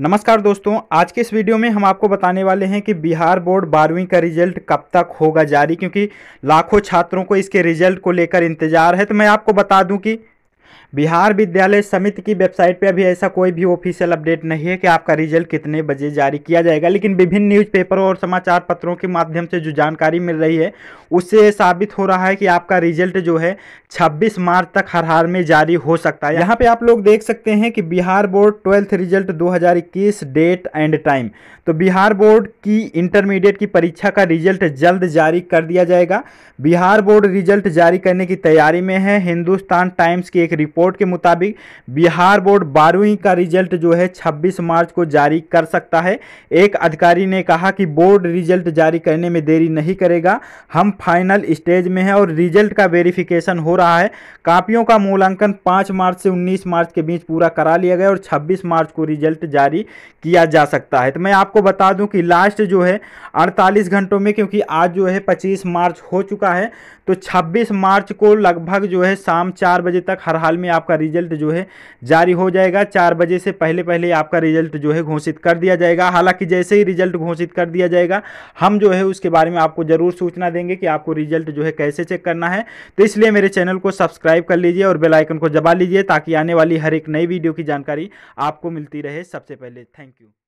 नमस्कार दोस्तों आज के इस वीडियो में हम आपको बताने वाले हैं कि बिहार बोर्ड बारहवीं का रिजल्ट कब तक होगा जारी क्योंकि लाखों छात्रों को इसके रिजल्ट को लेकर इंतजार है तो मैं आपको बता दूं कि बिहार विद्यालय समिति की वेबसाइट पे अभी ऐसा कोई भी ऑफिशियल अपडेट नहीं है कि आपका रिजल्ट कितने बजे जारी किया जाएगा लेकिन विभिन्न न्यूज़पेपरों और समाचार पत्रों के माध्यम से जो जानकारी मिल रही है उससे साबित हो रहा है कि आपका रिजल्ट जो है छब्बीस मार्च तक हर हाल में जारी हो सकता है यहाँ पे आप लोग देख सकते हैं कि बिहार बोर्ड ट्वेल्थ रिजल्ट दो डेट एंड टाइम तो बिहार बोर्ड की इंटरमीडिएट की परीक्षा का रिजल्ट जल्द जारी कर दिया जाएगा बिहार बोर्ड रिजल्ट जारी करने की तैयारी में है हिंदुस्तान टाइम्स की एक रिपोर्ट रिपोर्ट के मुताबिक बिहार बोर्ड बारहवीं का रिजल्ट जो है 26 मार्च को जारी कर सकता है एक अधिकारी ने कहा कि बोर्ड रिजल्ट जारी करने में देरी नहीं करेगा हम फाइनल स्टेज में हैं और रिजल्ट का वेरिफिकेशन हो रहा है कापियों का मूल्यांकन पाँच मार्च से उन्नीस मार्च के बीच पूरा करा लिया गया और छब्बीस मार्च को रिजल्ट जारी किया जा सकता है तो मैं आपको बता दूँ कि लास्ट जो है अड़तालीस घंटों में क्योंकि आज जो है पच्चीस मार्च हो चुका है तो छब्बीस मार्च को लगभग जो है शाम चार बजे तक हर हाल में में आपका रिजल्ट जो है जारी हो जाएगा चार बजे से पहले पहले आपका रिजल्ट जो है घोषित कर दिया जाएगा हालांकि जैसे ही रिजल्ट घोषित कर दिया जाएगा हम जो है उसके बारे में आपको ज़रूर सूचना देंगे कि आपको रिजल्ट जो है कैसे चेक करना है तो इसलिए मेरे चैनल को सब्सक्राइब कर लीजिए और बेलाइकन को दबा लीजिए ताकि आने वाली हर एक नई वीडियो की जानकारी आपको मिलती रहे सबसे पहले थैंक यू